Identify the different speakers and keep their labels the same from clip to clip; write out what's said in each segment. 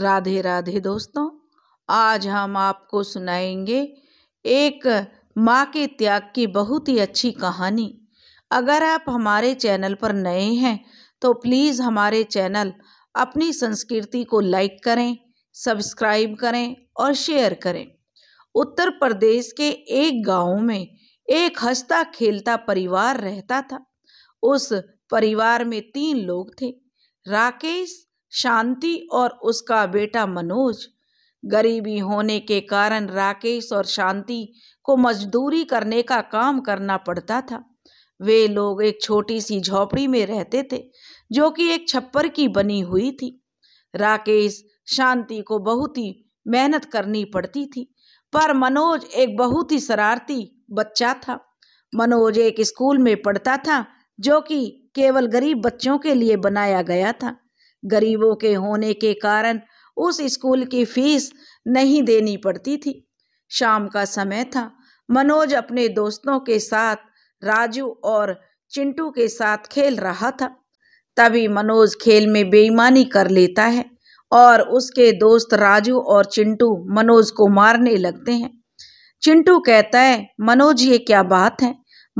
Speaker 1: राधे राधे दोस्तों आज हम आपको सुनाएंगे एक माँ के त्याग की बहुत ही अच्छी कहानी अगर आप हमारे चैनल पर नए हैं तो प्लीज़ हमारे चैनल अपनी संस्कृति को लाइक करें सब्सक्राइब करें और शेयर करें उत्तर प्रदेश के एक गांव में एक हंसता खेलता परिवार रहता था उस परिवार में तीन लोग थे राकेश शांति और उसका बेटा मनोज गरीबी होने के कारण राकेश और शांति को मजदूरी करने का काम करना पड़ता था वे लोग एक छोटी सी झोपड़ी में रहते थे जो कि एक छप्पर की बनी हुई थी राकेश शांति को बहुत ही मेहनत करनी पड़ती थी पर मनोज एक बहुत ही शरारती बच्चा था मनोज एक स्कूल में पढ़ता था जो कि केवल गरीब बच्चों के लिए बनाया गया था गरीबों के होने के कारण उस स्कूल की फीस नहीं देनी पड़ती थी शाम का समय था मनोज अपने दोस्तों के साथ राजू और चिंटू के साथ खेल रहा था तभी मनोज खेल में बेईमानी कर लेता है और उसके दोस्त राजू और चिंटू मनोज को मारने लगते हैं चिंटू कहता है मनोज ये क्या बात है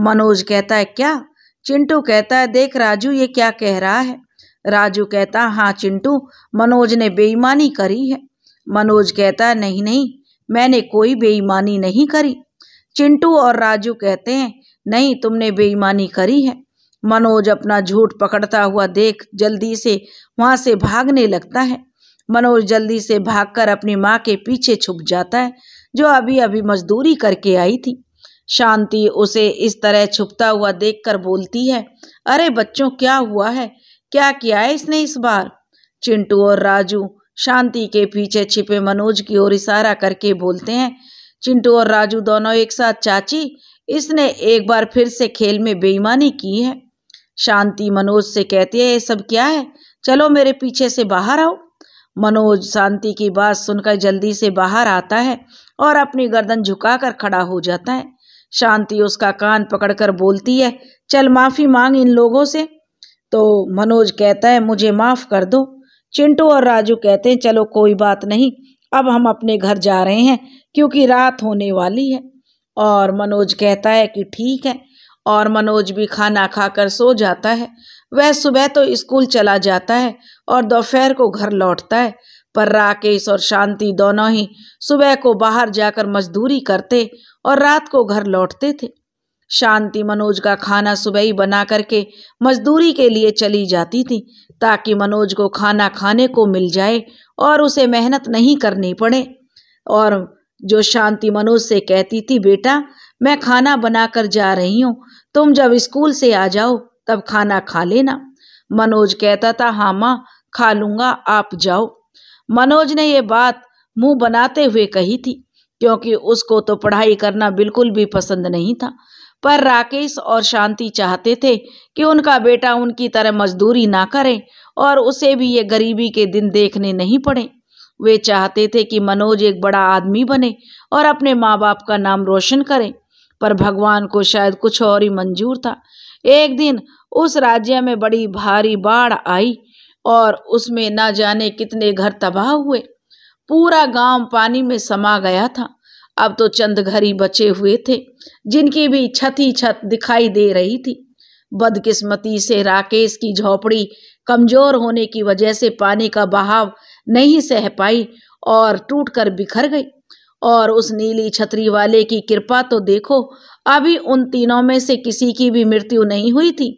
Speaker 1: मनोज कहता है क्या चिंटू कहता है देख राजू ये क्या कह रहा है राजू कहता हाँ चिंटू मनोज ने बेईमानी करी है मनोज कहता नहीं नहीं मैंने कोई बेईमानी नहीं करी चिंटू और राजू कहते हैं नहीं तुमने बेईमानी करी है मनोज अपना झूठ पकड़ता हुआ देख जल्दी से वहाँ से भागने लगता है मनोज जल्दी से भागकर अपनी माँ के पीछे छुप जाता है जो अभी अभी मजदूरी करके आई थी शांति उसे इस तरह छुपता हुआ देखकर बोलती है अरे बच्चों क्या हुआ है क्या किया है इसने इस बार चिंटू और राजू शांति के पीछे छिपे मनोज की ओर इशारा करके बोलते हैं चिंटू और राजू दोनों एक साथ चाची इसने एक बार फिर से खेल में बेईमानी की है शांति मनोज से कहती है ये सब क्या है चलो मेरे पीछे से बाहर आओ मनोज शांति की बात सुनकर जल्दी से बाहर आता है और अपनी गर्दन झुकाकर खड़ा हो जाता है शांति उसका कान पकड़कर बोलती है चल माफ़ी मांग इन लोगों से तो मनोज कहता है मुझे माफ़ कर दो चिंटू और राजू कहते हैं चलो कोई बात नहीं अब हम अपने घर जा रहे हैं क्योंकि रात होने वाली है और मनोज कहता है कि ठीक है और मनोज भी खाना खाकर सो जाता है वह सुबह तो स्कूल चला जाता है और दोपहर को घर लौटता है पर राकेश और शांति दोनों ही सुबह को बाहर जाकर मजदूरी करते और रात को घर लौटते थे शांति मनोज का खाना सुबह ही बना करके मजदूरी के लिए चली जाती थी ताकि मनोज को खाना खाने को मिल जाए और उसे मेहनत नहीं करनी पड़े और जो शांति मनोज से कहती थी बेटा मैं खाना बनाकर जा रही हूँ तुम जब स्कूल से आ जाओ तब खाना खा लेना मनोज कहता था हाँ माँ खा लूंगा आप जाओ मनोज ने ये बात मुंह बनाते हुए कही थी क्योंकि उसको तो पढ़ाई करना बिल्कुल भी पसंद नहीं था पर राकेश और शांति चाहते थे कि उनका बेटा उनकी तरह मजदूरी ना करे और उसे भी ये गरीबी के दिन देखने नहीं पड़े वे चाहते थे कि मनोज एक बड़ा आदमी बने और अपने माँ बाप का नाम रोशन करें पर भगवान को शायद कुछ और ही मंजूर था एक दिन उस राज्य में बड़ी भारी बाढ़ आई और उसमें न जाने कितने घर तबाह हुए पूरा गांव पानी में समा गया था अब तो चंद घर ही बचे हुए थे जिनकी भी छत ही छत दिखाई दे रही थी बदकिस्मती से राकेश की झोपड़ी कमजोर होने की वजह से पानी का बहाव नहीं सह पाई और टूटकर बिखर गई और उस नीली छतरी वाले की कृपा तो देखो अभी उन तीनों में से किसी की भी मृत्यु नहीं हुई थी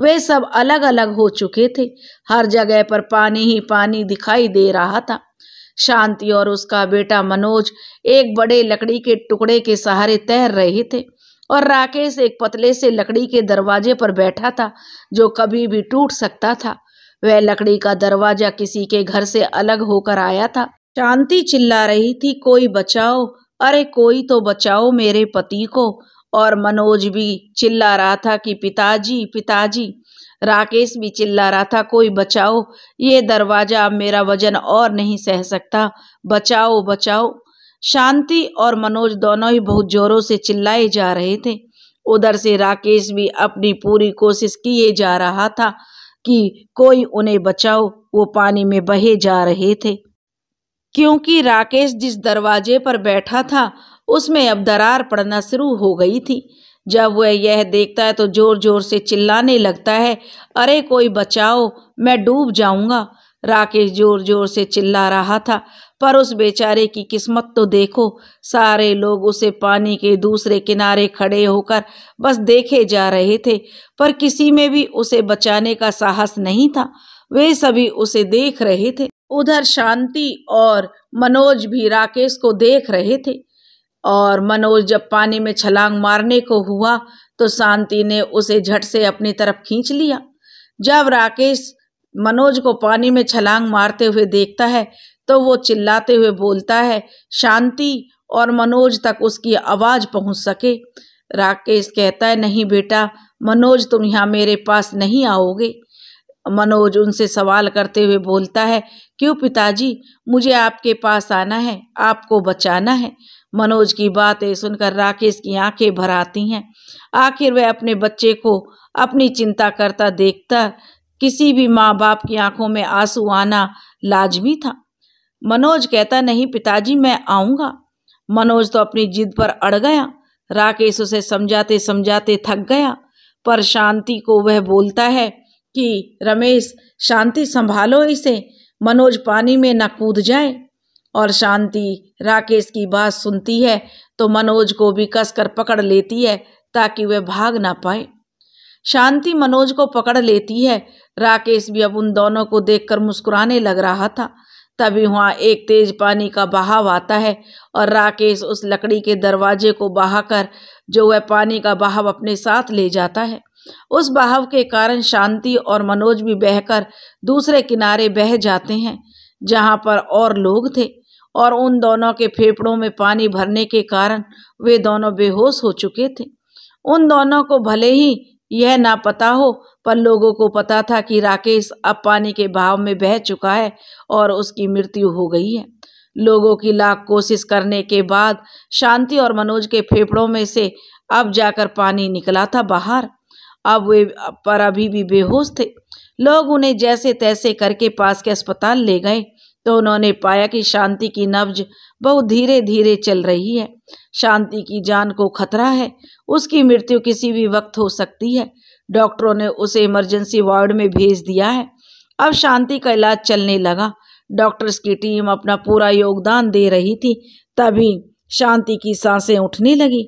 Speaker 1: वे सब अलग अलग हो चुके थे हर जगह पर पानी ही पानी दिखाई दे रहा था शांति और उसका बेटा मनोज एक बड़े लकड़ी के टुकड़े के सहारे तैर रहे थे और राकेश एक पतले से लकड़ी के दरवाजे पर बैठा था जो कभी भी टूट सकता था वह लकड़ी का दरवाजा किसी के घर से अलग होकर आया था शांति चिल्ला रही थी कोई बचाओ अरे कोई तो बचाओ मेरे पति को और मनोज भी चिल्ला रहा था कि पिताजी पिताजी राकेश भी चिल्ला रहा था कोई बचाओ ये दरवाज़ा अब मेरा वजन और नहीं सह सकता बचाओ बचाओ शांति और मनोज दोनों ही बहुत ज़ोरों से चिल्लाए जा रहे थे उधर से राकेश भी अपनी पूरी कोशिश किए जा रहा था कि कोई उन्हें बचाओ वो पानी में बहे जा रहे थे क्योंकि राकेश जिस दरवाजे पर बैठा था उसमें अब दरार पड़ना शुरू हो गई थी जब वह यह देखता है तो जोर जोर से चिल्लाने लगता है अरे कोई बचाओ मैं डूब जाऊंगा राकेश जोर जोर से चिल्ला रहा था पर उस बेचारे की किस्मत तो देखो सारे लोग उसे पानी के दूसरे किनारे खड़े होकर बस देखे जा रहे थे पर किसी में भी उसे बचाने का साहस नहीं था वे सभी उसे देख रहे थे उधर शांति और मनोज भी राकेश को देख रहे थे और मनोज जब पानी में छलांग मारने को हुआ तो शांति ने उसे झट से अपनी तरफ खींच लिया जब राकेश मनोज को पानी में छलांग मारते हुए देखता है तो वो चिल्लाते हुए बोलता है शांति और मनोज तक उसकी आवाज़ पहुंच सके राकेश कहता है नहीं बेटा मनोज तुम यहाँ मेरे पास नहीं आओगे मनोज उनसे सवाल करते हुए बोलता है क्यों पिताजी मुझे आपके पास आना है आपको बचाना है मनोज की बातें सुनकर राकेश की आंखें भर आती हैं आखिर वह अपने बच्चे को अपनी चिंता करता देखता किसी भी माँ बाप की आंखों में आंसू आना लाजमी था मनोज कहता नहीं पिताजी मैं आऊँगा मनोज तो अपनी जिद पर अड़ गया राकेश उसे समझाते समझाते थक गया पर शांति को वह बोलता है कि रमेश शांति संभालो इसे मनोज पानी में न कूद जाए और शांति राकेश की बात सुनती है तो मनोज को भी कसकर पकड़ लेती है ताकि वह भाग ना पाए शांति मनोज को पकड़ लेती है राकेश भी अब उन दोनों को देखकर मुस्कुराने लग रहा था तभी वहाँ एक तेज पानी का बहाव आता है और राकेश उस लकड़ी के दरवाजे को बहाकर जो वह पानी का बहाव अपने साथ ले जाता है उस बहाव के कारण शांति और मनोज भी बहकर दूसरे किनारे बह जाते हैं जहाँ पर और लोग थे और उन दोनों के फेफड़ों में पानी भरने के कारण वे दोनों बेहोश हो चुके थे उन दोनों को भले ही यह ना पता हो पर लोगों को पता था कि राकेश अब पानी के भाव में बह चुका है और उसकी मृत्यु हो गई है लोगों की लाख कोशिश करने के बाद शांति और मनोज के फेफड़ों में से अब जाकर पानी निकला था बाहर अब वे पर अभी भी बेहोश थे लोग उन्हें जैसे तैसे करके पास के अस्पताल ले गए तो उन्होंने पाया कि शांति की नब्ज बहुत धीरे धीरे चल रही है शांति की जान को खतरा है उसकी मृत्यु किसी भी वक्त हो सकती है डॉक्टरों ने उसे इमरजेंसी वार्ड में भेज दिया है अब शांति का इलाज चलने लगा डॉक्टर्स की टीम अपना पूरा योगदान दे रही थी तभी शांति की सांसें उठने लगी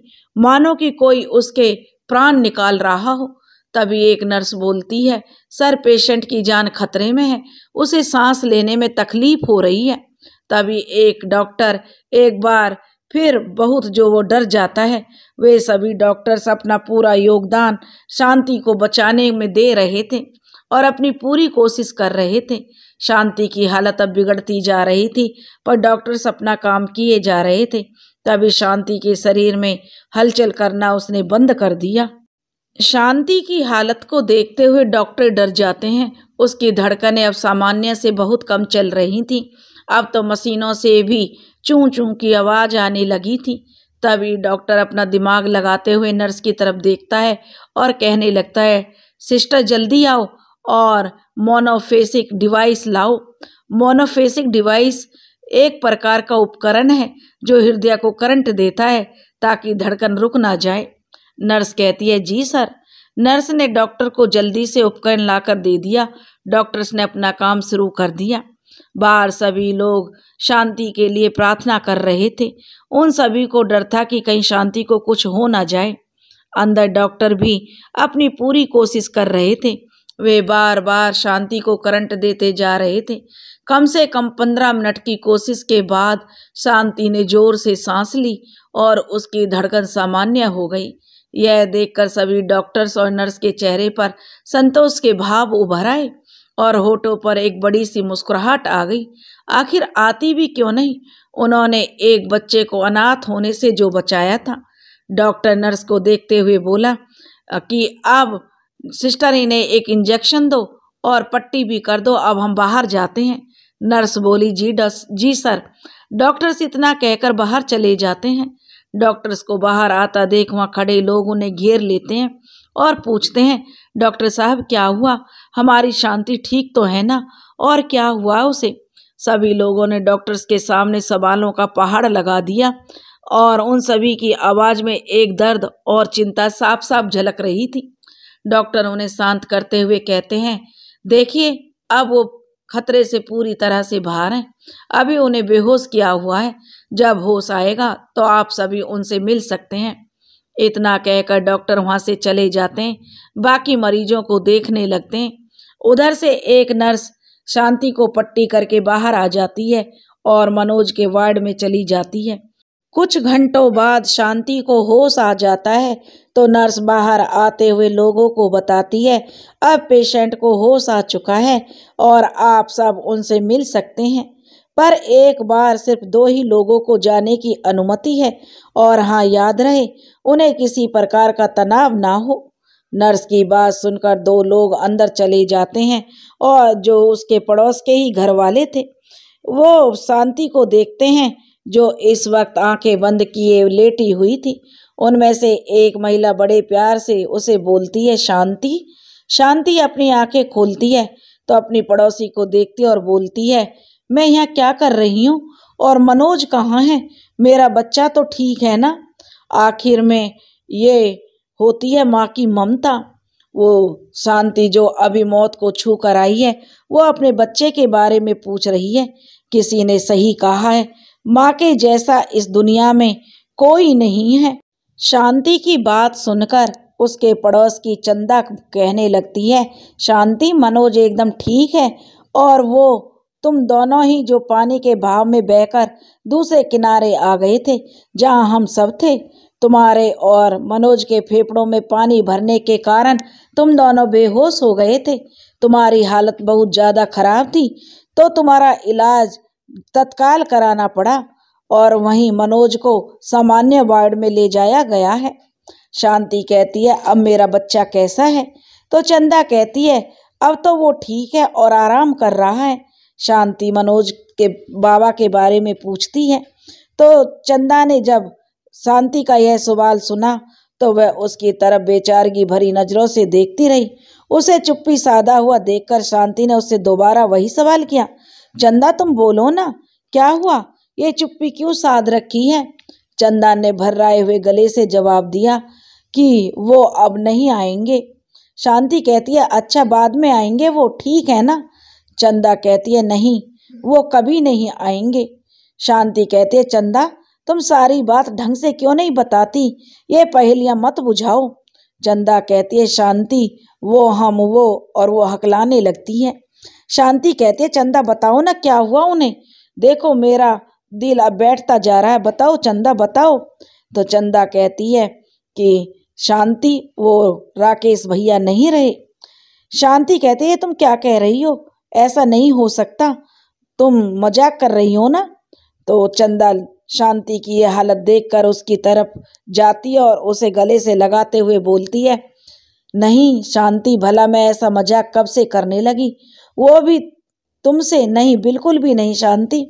Speaker 1: मानो कि कोई उसके प्राण निकाल रहा हो तभी एक नर्स बोलती है सर पेशेंट की जान खतरे में है उसे सांस लेने में तकलीफ हो रही है तभी एक डॉक्टर एक बार फिर बहुत जो वो डर जाता है वे सभी डॉक्टर्स अपना पूरा योगदान शांति को बचाने में दे रहे थे और अपनी पूरी कोशिश कर रहे थे शांति की हालत अब बिगड़ती जा रही थी पर डॉक्टर्स अपना काम किए जा रहे थे तभी शांति के शरीर में हलचल करना उसने बंद कर दिया शांति की हालत को देखते हुए डॉक्टर डर जाते हैं उसकी धड़कनें अब सामान्य से बहुत कम चल रही थीं अब तो मशीनों से भी चू चू की आवाज़ आने लगी थी तभी डॉक्टर अपना दिमाग लगाते हुए नर्स की तरफ देखता है और कहने लगता है सिस्टर जल्दी आओ और मोनोफेसिक डिवाइस लाओ मोनोफेसिक डिवाइस एक प्रकार का उपकरण है जो हृदय को करंट देता है ताकि धड़कन रुक ना जाए नर्स कहती है जी सर नर्स ने डॉक्टर को जल्दी से उपकरण लाकर दे दिया डॉक्टर्स ने अपना काम शुरू कर दिया बाहर सभी लोग शांति के लिए प्रार्थना कर रहे थे उन सभी को डर था कि कहीं शांति को कुछ हो ना जाए अंदर डॉक्टर भी अपनी पूरी कोशिश कर रहे थे वे बार बार शांति को करंट देते जा रहे थे कम से कम पंद्रह मिनट की कोशिश के बाद शांति ने जोर से सांस ली और उसकी धड़कन सामान्य हो गई यह देखकर सभी डॉक्टर्स और नर्स के चेहरे पर संतोष के भाव उभर आए और होठों पर एक बड़ी सी मुस्कुराहट आ गई आखिर आती भी क्यों नहीं उन्होंने एक बच्चे को अनाथ होने से जो बचाया था डॉक्टर नर्स को देखते हुए बोला कि अब सिस्टर इन्हें एक इंजेक्शन दो और पट्टी भी कर दो अब हम बाहर जाते हैं नर्स बोली जी डस जी सर डॉक्टर्स इतना कहकर बाहर चले जाते हैं डॉक्टर्स को बाहर आता देख वहाँ खड़े लोग उन्हें घेर लेते हैं और पूछते हैं डॉक्टर साहब क्या हुआ हमारी शांति ठीक तो है ना और क्या हुआ उसे सभी लोगों ने डॉक्टर्स के सामने सवालों का पहाड़ लगा दिया और उन सभी की आवाज़ में एक दर्द और चिंता साफ साफ झलक रही थी डॉक्टर उन्हें शांत करते हुए कहते हैं देखिए अब वो खतरे से पूरी तरह से बाहर हैं अभी उन्हें बेहोश किया हुआ है जब होश आएगा तो आप सभी उनसे मिल सकते हैं इतना कहकर डॉक्टर वहाँ से चले जाते हैं बाकी मरीजों को देखने लगते हैं उधर से एक नर्स शांति को पट्टी करके बाहर आ जाती है और मनोज के वार्ड में चली जाती है कुछ घंटों बाद शांति को होश आ जाता है तो नर्स बाहर आते हुए लोगों को बताती है अब पेशेंट को होश आ चुका है और आप सब उनसे मिल सकते हैं पर एक बार सिर्फ दो ही लोगों को जाने की अनुमति है और हाँ याद रहे उन्हें किसी प्रकार का तनाव ना हो नर्स की बात सुनकर दो लोग अंदर चले जाते हैं और जो उसके पड़ोस के ही घर वाले थे वो शांति को देखते हैं जो इस वक्त आंखें बंद किए लेटी हुई थी उनमें से एक महिला बड़े प्यार से उसे बोलती है शांति शांति अपनी आंखें खोलती है तो अपनी पड़ोसी को देखती और बोलती है मैं यहाँ क्या कर रही हूँ और मनोज कहाँ है मेरा बच्चा तो ठीक है ना आखिर में ये होती है माँ की ममता वो शांति जो अभी मौत को छू कर आई है वो अपने बच्चे के बारे में पूछ रही है किसी ने सही कहा है माँ के जैसा इस दुनिया में कोई नहीं है शांति की बात सुनकर उसके पड़ोस की चंदा कहने लगती है शांति मनोज एकदम ठीक है और वो तुम दोनों ही जो पानी के भाव में बहकर दूसरे किनारे आ गए थे जहाँ हम सब थे तुम्हारे और मनोज के फेफड़ों में पानी भरने के कारण तुम दोनों बेहोश हो गए थे तुम्हारी हालत बहुत ज़्यादा खराब थी तो तुम्हारा इलाज तत्काल कराना पड़ा और वहीं मनोज को सामान्य वार्ड में ले जाया गया है शांति कहती है अब मेरा बच्चा कैसा है तो चंदा कहती है अब तो वो ठीक है और आराम कर रहा है शांति मनोज के बाबा के बारे में पूछती है तो चंदा ने जब शांति का यह सवाल सुना तो वह उसकी तरफ बेचारगी भरी नज़रों से देखती रही उसे चुप्पी सादा हुआ देखकर शांति ने उससे दोबारा वही सवाल किया चंदा तुम बोलो ना क्या हुआ ये चुप्पी क्यों साध रखी है चंदा ने भर्राए हुए गले से जवाब दिया कि वो अब नहीं आएंगे शांति कहती है अच्छा बाद में आएंगे वो ठीक है ना चंदा कहती है नहीं वो कभी नहीं आएंगे शांति कहती है चंदा तुम सारी बात ढंग से क्यों नहीं बताती ये पहेलियां मत बुझाओ चंदा कहती है शांति वो हम वो और वो हकलाने लगती है शांति कहती है चंदा बताओ ना क्या हुआ उन्हें देखो मेरा दिल अब बैठता जा रहा है बताओ चंदा बताओ तो चंदा कहती है कि शांति वो राकेश भैया नहीं रहे शांति कहती है तुम क्या कह रही हो ऐसा नहीं हो सकता तुम मजाक कर रही हो ना तो चंदा शांति की यह हालत देखकर उसकी तरफ जाती है और उसे गले से लगाते हुए बोलती है नहीं शांति भला मैं ऐसा मजाक कब से करने लगी वो भी तुमसे नहीं बिल्कुल भी नहीं शांति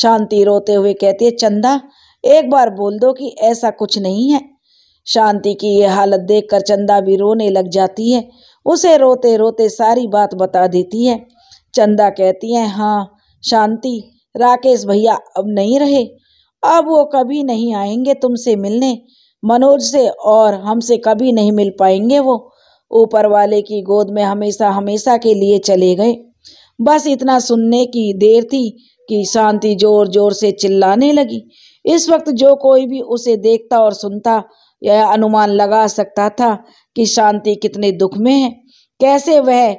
Speaker 1: शांति रोते हुए कहती है चंदा एक बार बोल दो कि ऐसा कुछ नहीं है शांति की यह हालत देखकर चंदा भी रोने लग जाती है उसे रोते रोते सारी बात बता देती है चंदा कहती है हाँ शांति राकेश भैया अब नहीं रहे अब वो कभी नहीं आएंगे तुमसे मिलने मनोज से और हमसे कभी नहीं मिल पाएंगे वो ऊपर वाले की गोद में हमेशा हमेशा के लिए चले गए बस इतना सुनने की देर थी कि शांति जोर जोर से चिल्लाने लगी इस वक्त जो कोई भी उसे देखता और सुनता यह अनुमान लगा सकता था कि शांति कितने दुख में है कैसे वह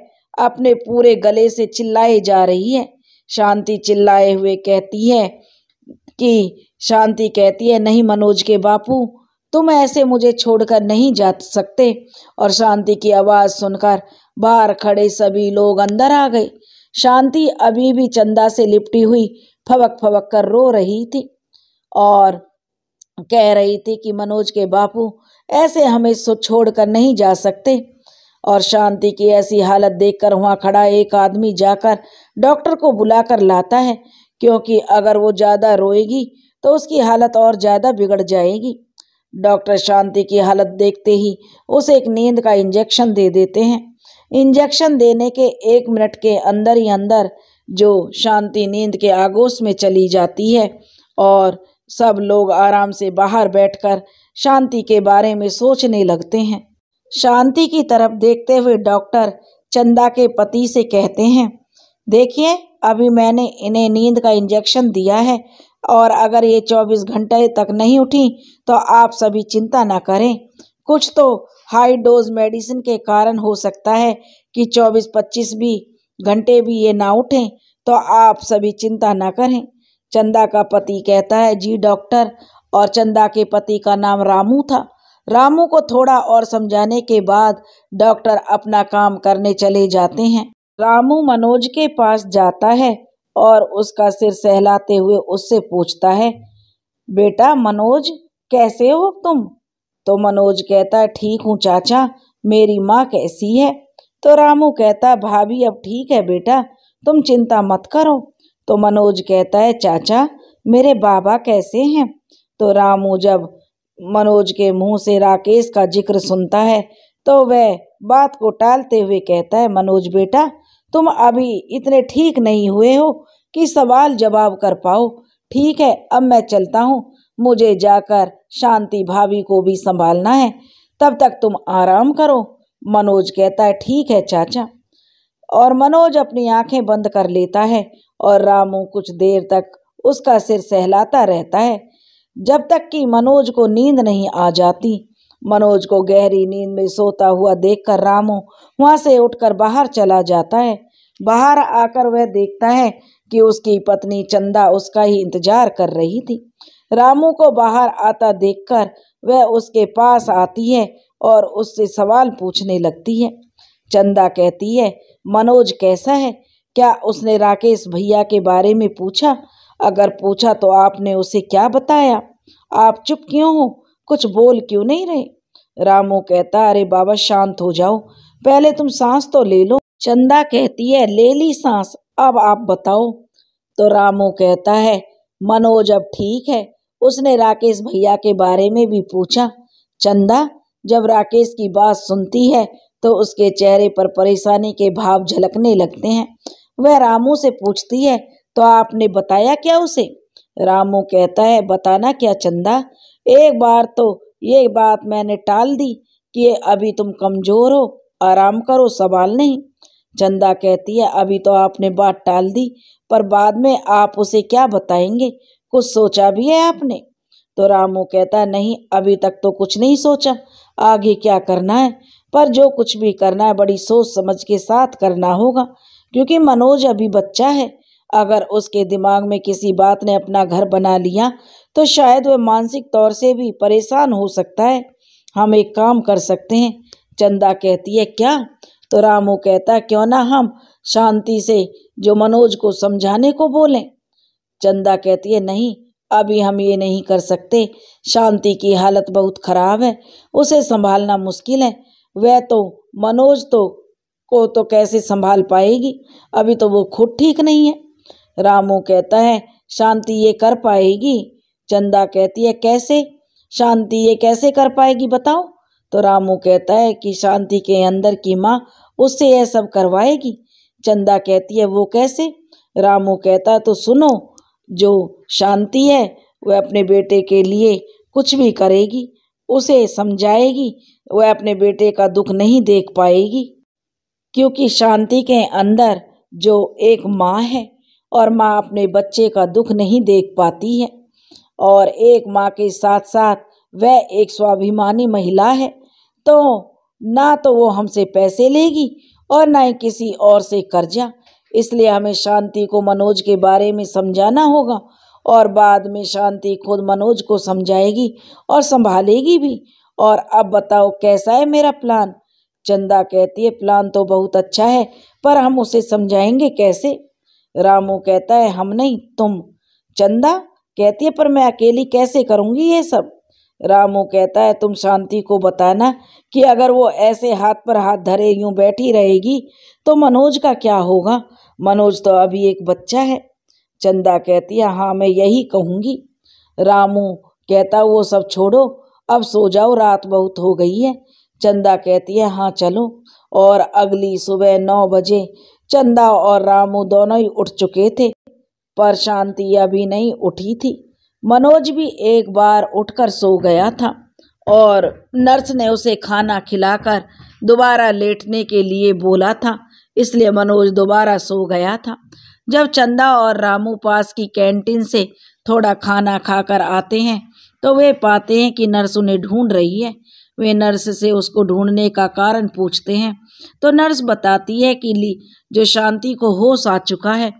Speaker 1: अपने पूरे गले से चिल्लाए जा रही है शांति चिल्लाए हुए कहती है कि शांति कहती है नहीं मनोज के बापू तुम ऐसे मुझे छोड़कर नहीं जा सकते और शांति की आवाज़ सुनकर बाहर खड़े सभी लोग अंदर आ गए शांति अभी भी चंदा से लिपटी हुई फवक फवक कर रो रही थी और कह रही थी कि मनोज के बापू ऐसे हमें सो छोड़ कर नहीं जा सकते और शांति की ऐसी हालत देखकर वहाँ खड़ा एक आदमी जाकर डॉक्टर को बुलाकर लाता है क्योंकि अगर वो ज़्यादा रोएगी तो उसकी हालत और ज़्यादा बिगड़ जाएगी डॉक्टर शांति की हालत देखते ही उसे एक नींद का इंजेक्शन दे देते हैं इंजेक्शन देने के एक मिनट के अंदर ही अंदर जो शांति नींद के आगोश में चली जाती है और सब लोग आराम से बाहर बैठकर शांति के बारे में सोचने लगते हैं शांति की तरफ देखते हुए डॉक्टर चंदा के पति से कहते हैं देखिए अभी मैंने इन्हें नींद का इंजेक्शन दिया है और अगर ये 24 घंटे तक नहीं उठी तो आप सभी चिंता ना करें कुछ तो हाई डोज मेडिसिन के कारण हो सकता है कि 24-25 भी घंटे भी ये ना उठें तो आप सभी चिंता ना करें चंदा का पति कहता है जी डॉक्टर और चंदा के पति का नाम रामू था रामू को थोड़ा और समझाने के बाद डॉक्टर अपना काम करने चले जाते हैं रामू मनोज के पास जाता है और उसका सिर सहलाते हुए उससे पूछता है बेटा मनोज कैसे हो तुम तो मनोज कहता ठीक हूँ चाचा मेरी माँ कैसी है तो रामू कहता भाभी अब ठीक है बेटा तुम चिंता मत करो तो मनोज कहता है चाचा मेरे बाबा कैसे हैं तो रामू जब मनोज के मुंह से राकेश का जिक्र सुनता है तो वह बात को टालते हुए कहता है मनोज बेटा तुम अभी इतने ठीक नहीं हुए हो कि सवाल जवाब कर पाओ ठीक है अब मैं चलता हूँ मुझे जाकर शांति भाभी को भी संभालना है तब तक तुम आराम करो मनोज कहता है ठीक है चाचा और मनोज अपनी आंखें बंद कर लेता है और रामू कुछ देर तक उसका सिर सहलाता रहता है जब तक कि मनोज को नींद नहीं आ जाती मनोज को गहरी नींद में सोता हुआ देखकर रामू वहाँ से उठकर बाहर चला जाता है बाहर आकर वह देखता है कि उसकी पत्नी चंदा उसका ही इंतजार कर रही थी रामू को बाहर आता देखकर वह उसके पास आती है और उससे सवाल पूछने लगती है चंदा कहती है मनोज कैसा है क्या उसने राकेश भैया के बारे में पूछा अगर पूछा तो आपने उसे क्या बताया आप चुप क्यों हो कुछ बोल क्यों नहीं रहे रामू कहता अरे बाबा शांत हो जाओ पहले तुम सांस तो ले लो चंदा कहती है ले ली सांस अब आप बताओ तो रामू कहता है मनोज अब ठीक है उसने राकेश भैया के बारे में भी पूछा चंदा जब राकेश की बात सुनती है तो उसके चेहरे पर परेशानी के भाव झलकने लगते हैं वह रामू से पूछती है तो आपने बताया क्या उसे रामू कहता है बताना क्या चंदा एक बार तो ये बात मैंने टाल दी कि अभी तुम कमज़ोर हो आराम करो सवाल नहीं चंदा कहती है अभी तो आपने बात टाल दी पर बाद में आप उसे क्या बताएंगे कुछ सोचा भी है आपने तो रामू कहता नहीं अभी तक तो कुछ नहीं सोचा आगे क्या करना है पर जो कुछ भी करना है बड़ी सोच समझ के साथ करना होगा क्योंकि मनोज अभी बच्चा है अगर उसके दिमाग में किसी बात ने अपना घर बना लिया तो शायद वह मानसिक तौर से भी परेशान हो सकता है हम एक काम कर सकते हैं चंदा कहती है क्या तो रामू कहता क्यों ना हम शांति से जो मनोज को समझाने को बोलें चंदा कहती है नहीं अभी हम ये नहीं कर सकते शांति की हालत बहुत खराब है उसे संभालना मुश्किल है वह तो मनोज तो को तो कैसे संभाल पाएगी अभी तो वो खुद ठीक नहीं है रामू कहता है शांति ये कर पाएगी चंदा कहती है कैसे शांति ये कैसे कर पाएगी बताओ तो रामू कहता है कि शांति के अंदर की माँ उससे यह सब करवाएगी चंदा कहती है वो कैसे रामू कहता है तो सुनो जो शांति है वह अपने बेटे के लिए कुछ भी करेगी उसे समझाएगी वह अपने बेटे का दुख नहीं देख पाएगी क्योंकि शांति के अंदर जो एक माँ है और माँ अपने बच्चे का दुख नहीं देख पाती है और एक माँ के साथ साथ वह एक स्वाभिमानी महिला है तो ना तो वो हमसे पैसे लेगी और ना ही किसी और से कर्जा इसलिए हमें शांति को मनोज के बारे में समझाना होगा और बाद में शांति खुद मनोज को समझाएगी और संभालेगी भी और अब बताओ कैसा है मेरा प्लान चंदा कहती है प्लान तो बहुत अच्छा है पर हम उसे समझाएंगे कैसे रामू कहता है हम नहीं तुम चंदा कहती है पर मैं अकेली कैसे करूँगी ये सब रामू कहता है तुम शांति को बताना कि अगर वो ऐसे हाथ पर हाथ धरे यूं बैठी रहेगी तो मनोज का क्या होगा मनोज तो अभी एक बच्चा है चंदा कहती है हाँ मैं यही कहूँगी रामू कहता वो सब छोड़ो अब सो जाओ रात बहुत हो गई है चंदा कहती है हाँ चलो और अगली सुबह नौ बजे चंदा और रामू दोनों ही उठ चुके थे पर शांति अभी नहीं उठी थी मनोज भी एक बार उठकर सो गया था और नर्स ने उसे खाना खिलाकर दोबारा लेटने के लिए बोला था इसलिए मनोज दोबारा सो गया था जब चंदा और रामू पास की कैंटीन से थोड़ा खाना खाकर आते हैं तो वे पाते हैं कि नर्स उन्हें ढूंढ रही है वे नर्स से उसको ढूंढने का कारण पूछते हैं तो नर्स बताती है कि ली जो शांति को होश आ चुका है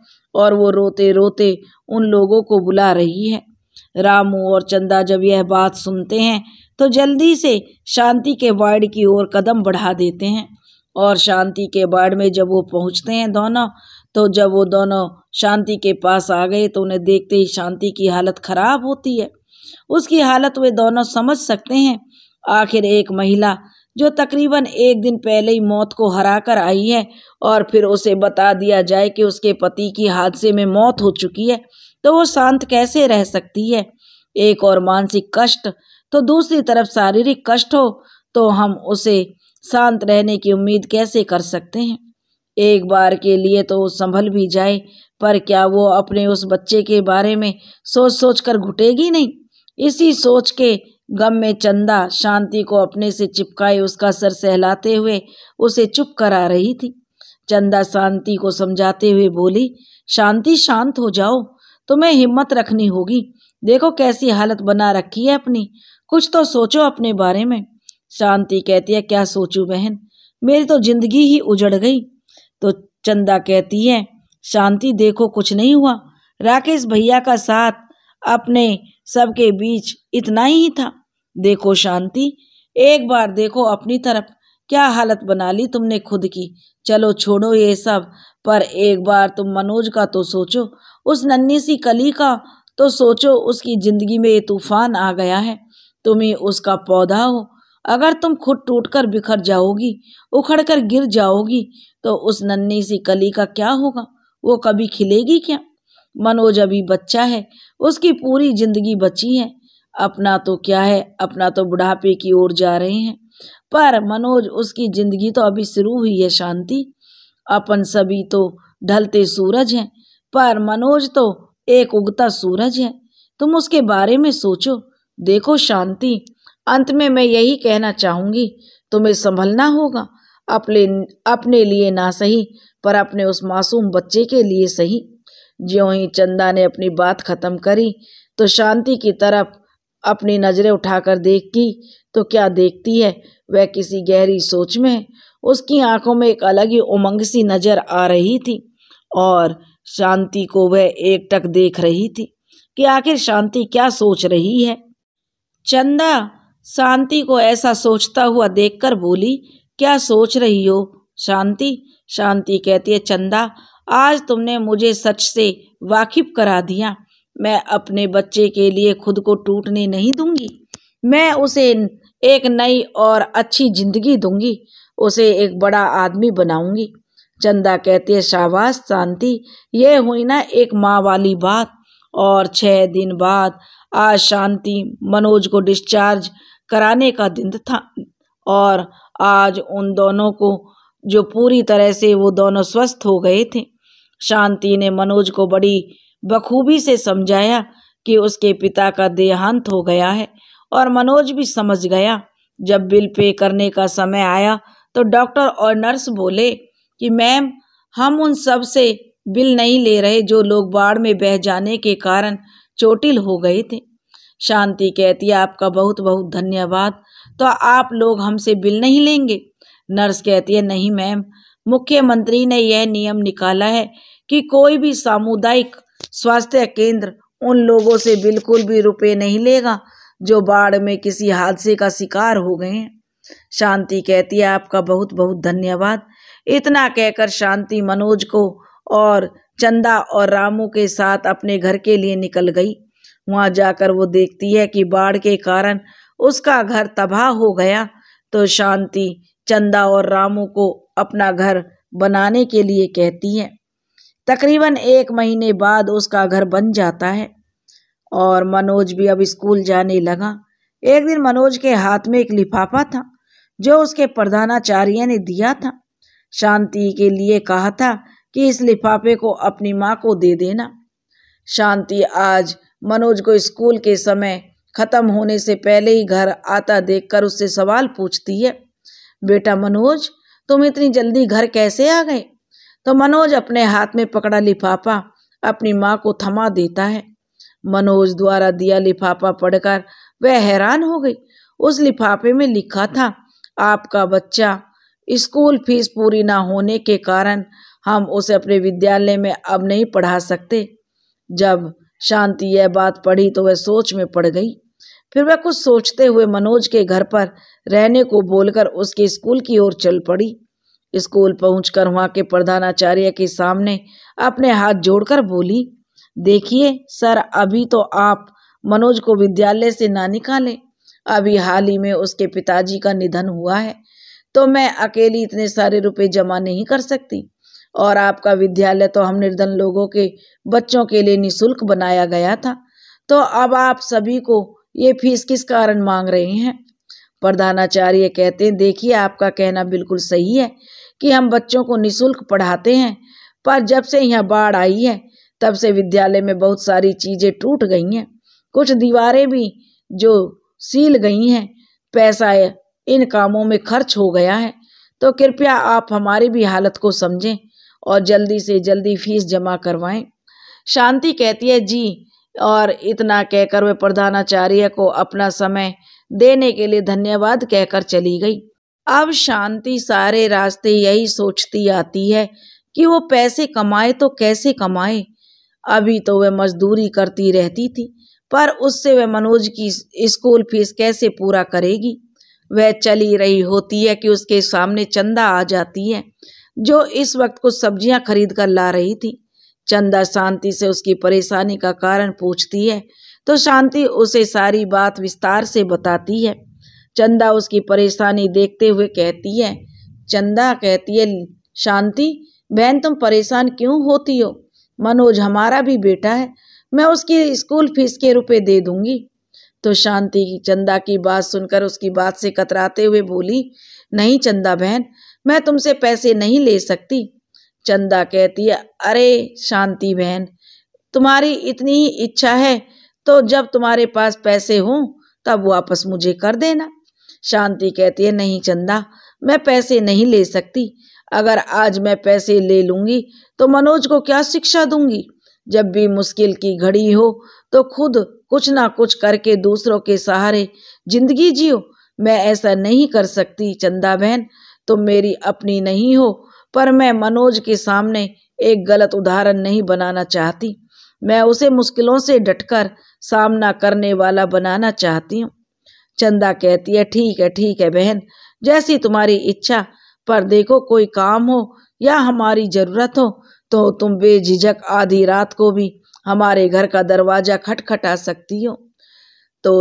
Speaker 1: और वो रोते रोते उन लोगों को बुला रही है रामू और चंदा जब यह बात सुनते हैं तो जल्दी से शांति के वार्ड की ओर कदम बढ़ा देते हैं और शांति के बाढ़ में जब वो पहुँचते हैं दोनों तो जब वो दोनों शांति के पास आ गए तो उन्हें देखते ही शांति की हालत ख़राब होती है उसकी हालत वे दोनों समझ सकते हैं आखिर एक महिला जो तकरीबन एक दिन पहले ही मौत को हरा कर आई है और फिर उसे बता दिया जाए कि उसके पति की हादसे में मौत हो चुकी है तो वो शांत कैसे रह सकती है एक और मानसिक कष्ट तो दूसरी तरफ शारीरिक कष्ट हो तो हम उसे शांत रहने की उम्मीद कैसे कर सकते हैं एक बार के लिए तो संभल भी जाए पर क्या वो अपने उस बच्चे के बारे में सोच सोच कर घुटेगी नहीं इसी सोच के गम में चंदा शांति को अपने से चिपकाए उसका सर सहलाते हुए उसे चुप करा रही थी चंदा शांति को समझाते हुए बोली शांति शांत हो जाओ तुम्हें हिम्मत रखनी होगी देखो कैसी हालत बना रखी है अपनी कुछ तो सोचो अपने बारे में शांति कहती है क्या सोचू बहन मेरी तो जिंदगी ही उजड़ गई तो चंदा कहती है शांति देखो कुछ नहीं हुआ राकेश भैया का साथ अपने सबके बीच इतना ही था देखो शांति एक बार देखो अपनी तरफ क्या हालत बना ली तुमने खुद की चलो छोड़ो ये सब पर एक बार तुम मनोज का तो सोचो उस नन्ही सी कली का तो सोचो उसकी ज़िंदगी में ये तूफान आ गया है तुम्हें उसका पौधा हो अगर तुम खुद टूटकर बिखर जाओगी उखड़ कर गिर जाओगी तो उस नन्ही सी कली का क्या होगा वो कभी खिलेगी क्या मनोज अभी बच्चा है उसकी पूरी जिंदगी बची है अपना तो क्या है अपना तो बुढ़ापे की ओर जा रहे हैं पर मनोज उसकी जिंदगी तो अभी शुरू हुई है शांति अपन सभी तो ढलते सूरज हैं पर मनोज तो एक उगता सूरज है तुम उसके बारे में सोचो देखो शांति अंत में मैं यही कहना चाहूँगी तुम्हें संभलना होगा अपने अपने लिए ना सही पर अपने उस मासूम बच्चे के लिए सही ज्यों ही चंदा ने अपनी बात ख़त्म करी तो शांति की तरफ अपनी नज़रें उठाकर देखती तो क्या देखती है वह किसी गहरी सोच में उसकी आंखों में एक अलग ही उमंग सी नज़र आ रही थी और शांति को वह एकटक देख रही थी कि आखिर शांति क्या सोच रही है चंदा शांति को ऐसा सोचता हुआ देखकर बोली क्या सोच रही हो शांति शांति कहती है चंदा आज तुमने मुझे सच से वाकिफ करा दिया मैं अपने बच्चे के लिए खुद को टूटने नहीं दूंगी मैं उसे एक नई और अच्छी ज़िंदगी दूंगी उसे एक बड़ा आदमी बनाऊंगी चंदा कहती है शाबाश शांति यह हुई ना एक माँ वाली बात और छः दिन बाद आज शांति मनोज को डिस्चार्ज कराने का दिन था और आज उन दोनों को जो पूरी तरह से वो दोनों स्वस्थ हो गए थे शांति ने मनोज को बड़ी बखूबी से समझाया कि उसके पिता का देहांत हो गया है और मनोज भी समझ गया जब बिल पे करने का समय आया तो डॉक्टर और नर्स बोले कि मैम हम उन सब से बिल नहीं ले रहे जो लोग बाढ़ में बह जाने के कारण चोटिल हो गए थे शांति कहती है आपका बहुत बहुत धन्यवाद तो आप लोग हमसे बिल नहीं लेंगे नर्स कहती है नहीं मैम मुख्यमंत्री ने यह नियम निकाला है कि कोई भी सामुदायिक स्वास्थ्य केंद्र उन लोगों से बिल्कुल भी रुपए नहीं लेगा जो बाढ़ में किसी हादसे का शिकार हो गए हैं शांति कहती है आपका बहुत बहुत धन्यवाद इतना कहकर शांति मनोज को और चंदा और रामू के साथ अपने घर के लिए निकल गई वहाँ जाकर वो देखती है कि बाढ़ के कारण उसका घर तबाह हो गया तो शांति चंदा और रामू को अपना घर बनाने के लिए कहती है तकरीबन एक महीने बाद उसका घर बन जाता है और मनोज भी अब स्कूल जाने लगा एक दिन मनोज के हाथ में एक लिफाफा था जो उसके प्रधानाचार्य ने दिया था शांति के लिए कहा था कि इस लिफाफे को अपनी माँ को दे देना शांति आज मनोज को स्कूल के समय ख़त्म होने से पहले ही घर आता देखकर उससे सवाल पूछती है बेटा मनोज तुम इतनी जल्दी घर कैसे आ गए तो मनोज अपने हाथ में पकड़ा लिफाफा अपनी माँ को थमा देता है मनोज द्वारा दिया लिफाफा पढ़कर वह हैरान हो गई उस लिफाफे में लिखा था आपका बच्चा स्कूल फीस पूरी ना होने के कारण हम उसे अपने विद्यालय में अब नहीं पढ़ा सकते जब शांति यह बात पढ़ी तो वह सोच में पड़ गई फिर वह कुछ सोचते हुए मनोज के घर पर रहने को बोलकर उसके स्कूल की ओर चल पड़ी स्कूल पहुंचकर वहाँ के प्रधानाचार्य के सामने अपने हाथ जोड़कर बोली देखिए सर अभी तो आप मनोज को विद्यालय से ना निकालें अभी हाल ही में उसके पिताजी का निधन हुआ है तो मैं अकेली इतने सारे रुपए जमा नहीं कर सकती और आपका विद्यालय तो हम निर्धन लोगों के बच्चों के लिए निशुल्क बनाया गया था तो अब आप सभी को ये फीस किस कारण मांग रहे हैं प्रधानाचार्य कहते हैं देखिए आपका कहना बिल्कुल सही है कि हम बच्चों को निशुल्क पढ़ाते हैं पर जब से यहाँ बाढ़ आई है तब से विद्यालय में बहुत सारी चीज़ें टूट गई हैं कुछ दीवारें भी जो सील गई हैं पैसा इन कामों में खर्च हो गया है तो कृपया आप हमारी भी हालत को समझें और जल्दी से जल्दी फीस जमा करवाएं शांति कहती है जी और इतना कहकर वे प्रधानाचार्य को अपना समय देने के लिए धन्यवाद कहकर चली गई अब शांति सारे रास्ते यही सोचती आती है कि वो पैसे कमाए तो कैसे कमाए अभी तो वह मजदूरी करती रहती थी पर उससे वह मनोज की स्कूल फीस कैसे पूरा करेगी वह चली रही होती है कि उसके सामने चंदा आ जाती है जो इस वक्त कुछ सब्जियां खरीद कर ला रही थी चंदा शांति से उसकी परेशानी का कारण पूछती है तो शांति उसे सारी बात विस्तार से बताती है चंदा उसकी परेशानी देखते हुए कहती है चंदा कहती है शांति बहन तुम परेशान क्यों होती हो मनोज हमारा भी बेटा है मैं उसकी स्कूल फीस के रुपए दे दूंगी तो शांति चंदा की बात सुनकर उसकी बात से कतराते हुए बोली नहीं चंदा बहन मैं तुमसे पैसे नहीं ले सकती चंदा कहती है अरे शांति बहन तुम्हारी इतनी ही इच्छा है तो जब तुम्हारे पास पैसे हों तब वापस मुझे कर देना शांति कहती है नहीं चंदा मैं पैसे नहीं ले सकती अगर आज मैं पैसे ले लूँगी तो मनोज को क्या शिक्षा दूंगी जब भी मुश्किल की घड़ी हो तो खुद कुछ ना कुछ करके दूसरों के सहारे जिंदगी जियो मैं ऐसा नहीं कर सकती चंदा बहन तुम मेरी अपनी नहीं हो पर मैं मनोज के सामने एक गलत उदाहरण नहीं बनाना चाहती मैं उसे मुश्किलों से डटकर सामना करने वाला बनाना चाहती हूँ चंदा कहती है ठीक है ठीक है बहन जैसी तुम्हारी इच्छा पर देखो कोई काम हो या हमारी जरूरत हो तो तुम बेझिझक आधी रात को भी हमारे घर का दरवाजा खटखटा सकती हो तो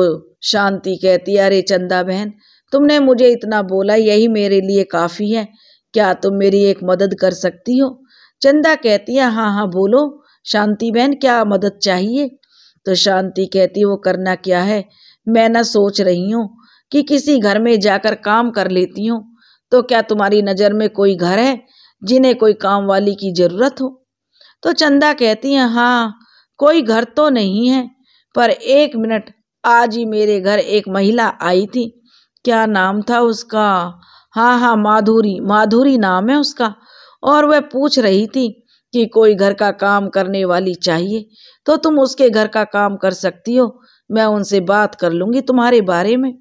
Speaker 1: शांति कहती है अरे चंदा बहन तुमने मुझे इतना बोला यही मेरे लिए काफ़ी है क्या तुम मेरी एक मदद कर सकती हो चंदा कहती है हाँ हाँ बोलो शांति बहन क्या मदद चाहिए तो शांति कहती वो करना क्या है मैं ना सोच रही हूँ कि किसी घर में जाकर काम कर लेती हूँ तो क्या तुम्हारी नज़र में कोई घर है जिन्हें कोई काम वाली की ज़रूरत हो तो चंदा कहती हैं हाँ कोई घर तो नहीं है पर एक मिनट आज ही मेरे घर एक महिला आई थी क्या नाम था उसका हाँ हाँ माधुरी माधुरी नाम है उसका और वह पूछ रही थी कि कोई घर का काम करने वाली चाहिए तो तुम उसके घर का काम कर सकती हो मैं उनसे बात कर लूँगी तुम्हारे बारे में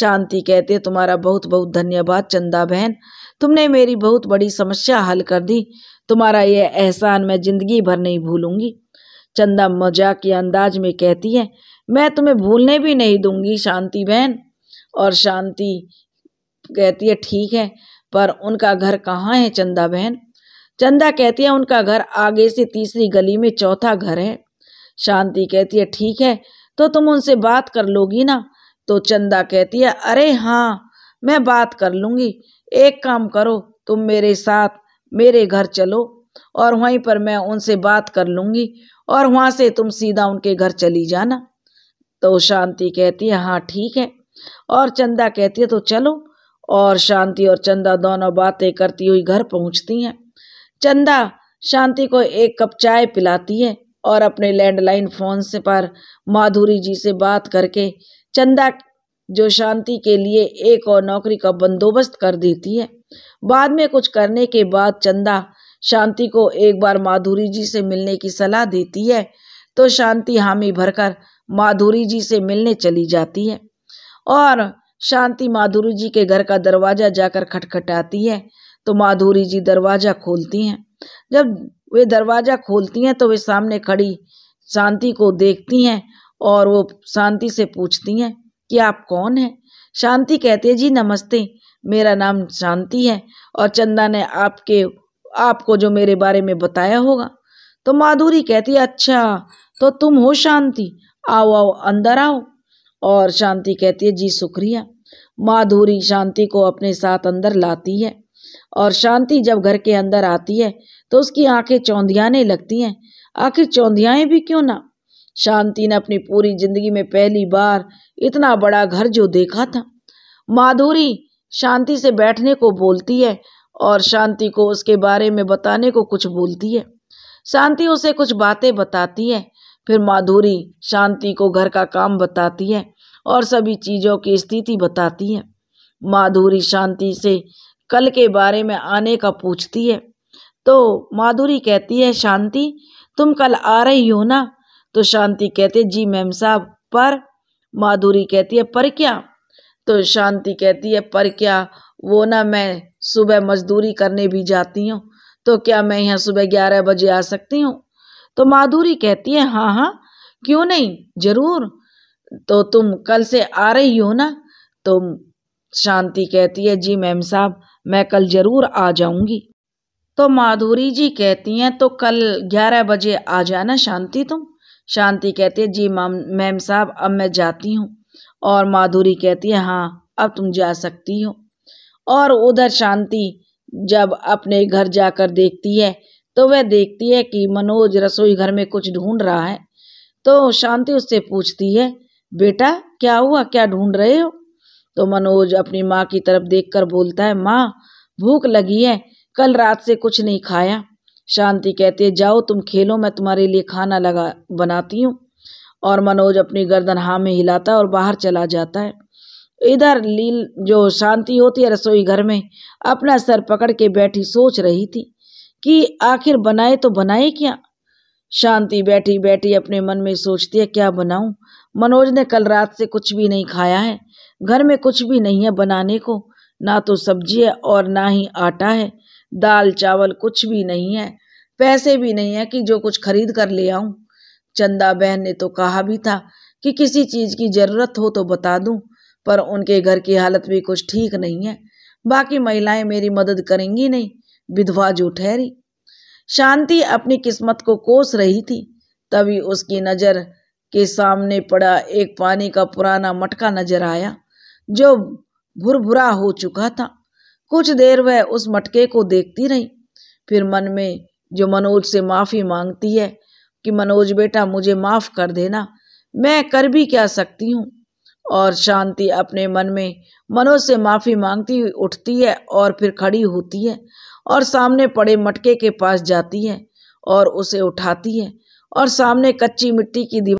Speaker 1: शांति कहते तुम्हारा बहुत बहुत धन्यवाद चंदा बहन तुमने मेरी बहुत बड़ी समस्या हल कर दी तुम्हारा यह एहसान मैं ज़िंदगी भर नहीं भूलूंगी चंदा मजाक के अंदाज में कहती है मैं तुम्हें भूलने भी नहीं दूंगी शांति बहन और शांति कहती है ठीक है पर उनका घर कहाँ है चंदा बहन चंदा कहती है उनका घर आगे से तीसरी गली में चौथा घर है शांति कहती है ठीक है तो तुम उनसे बात कर लोगी ना तो चंदा कहती है अरे हाँ मैं बात कर लूँगी एक काम करो तुम मेरे साथ मेरे घर चलो और वहीं पर मैं उनसे बात कर लूँगी और वहाँ से तुम सीधा उनके घर चली जाना तो शांति कहती है हाँ ठीक है और चंदा कहती है तो चलो और शांति और चंदा दोनों बातें करती हुई घर पहुंचती हैं चंदा शांति को एक कप चाय पिलाती है और अपने लैंडलाइन फ़ोन से पर माधुरी जी से बात करके चंदा जो शांति के लिए एक और नौकरी का बंदोबस्त कर देती है बाद में कुछ करने के बाद चंदा शांति को एक बार माधुरी जी से मिलने की सलाह देती है तो शांति हामी भरकर माधुरी जी से मिलने चली जाती है और शांति माधुरी जी के घर का दरवाज़ा जाकर खटखटाती है तो माधुरी जी दरवाज़ा खोलती हैं जब वे दरवाज़ा खोलती हैं तो वे सामने खड़ी शांति को देखती हैं और वो शांति से पूछती हैं कि आप कौन हैं शांति कहते जी नमस्ते मेरा नाम शांति है और चंदा ने आपके आपको जो मेरे बारे में बताया होगा तो माधुरी कहती अच्छा तो तुम हो शांति आओ आओ अंदर आओ और शांति कहती है जी सुक्रिया माधुरी शांति को अपने साथ अंदर लाती है और शांति जब घर के अंदर आती है तो उसकी आंखें चौंधियाने लगती हैं आखिर चौंधियाएँ भी क्यों ना शांति ने अपनी पूरी जिंदगी में पहली बार इतना बड़ा घर जो देखा था माधुरी शांति से बैठने को बोलती है और शांति को उसके बारे में बताने को कुछ बोलती है शांति उसे कुछ बातें बताती है फिर माधुरी शांति को घर का काम बताती है और सभी चीज़ों की स्थिति बताती है माधुरी शांति से कल के बारे में आने का पूछती है तो माधुरी कहती है शांति तुम कल आ रही हो ना तो शांति कहती है जी मैम साहब पर माधुरी कहती है पर क्या तो शांति कहती है पर क्या वो ना मैं सुबह मजदूरी करने भी जाती हूँ तो क्या मैं यहाँ सुबह ग्यारह बजे आ सकती हूँ तो माधुरी कहती है हाँ हाँ क्यों नहीं जरूर तो तुम कल से आ रही हो ना तो शांति कहती है जी मैम साहब मैं कल ज़रूर आ जाऊंगी तो माधुरी जी कहती हैं तो कल ग्यारह बजे आ जाना शांति तुम शांति कहती है जी मैम मैम साहब अब मैं जाती हूँ और माधुरी कहती है हाँ अब तुम जा सकती हो और उधर शांति जब अपने घर जाकर देखती है तो वह देखती है कि मनोज रसोई घर में कुछ ढूंढ रहा है तो शांति उससे पूछती है बेटा क्या हुआ क्या ढूंढ रहे हो तो मनोज अपनी माँ की तरफ देख बोलता है माँ भूख लगी है कल रात से कुछ नहीं खाया शांति कहती है जाओ तुम खेलो मैं तुम्हारे लिए खाना लगा बनाती हूँ और मनोज अपनी गर्दन हाँ में हिलाता है और बाहर चला जाता है इधर लील जो शांति होती है रसोई घर में अपना सर पकड़ के बैठी सोच रही थी कि आखिर बनाए तो बनाए क्या शांति बैठी बैठी अपने मन में सोचती है क्या बनाऊं मनोज ने कल रात से कुछ भी नहीं खाया है घर में कुछ भी नहीं है बनाने को ना तो सब्जी है और ना ही आटा है दाल चावल कुछ भी नहीं है पैसे भी नहीं है कि जो कुछ खरीद कर ले आऊं चंदा बहन ने तो कहा भी था कि किसी चीज़ की ज़रूरत हो तो बता दूं पर उनके घर की हालत भी कुछ ठीक नहीं है बाकी महिलाएं मेरी मदद करेंगी नहीं विधवा जो ठहरी शांति अपनी किस्मत को कोस रही थी तभी उसकी नज़र के सामने पड़ा एक पानी का पुराना मटका नजर आया जो भुरभुरा हो चुका था कुछ देर वह उस मटके को देखती रही फिर मन में जो मनोज से माफ़ी मांगती है कि मनोज बेटा मुझे माफ़ कर देना मैं कर भी क्या सकती हूँ और शांति अपने मन में मनोज से माफ़ी मांगती हुई उठती है और फिर खड़ी होती है और सामने पड़े मटके के पास जाती है और उसे उठाती है और सामने कच्ची मिट्टी की दीवार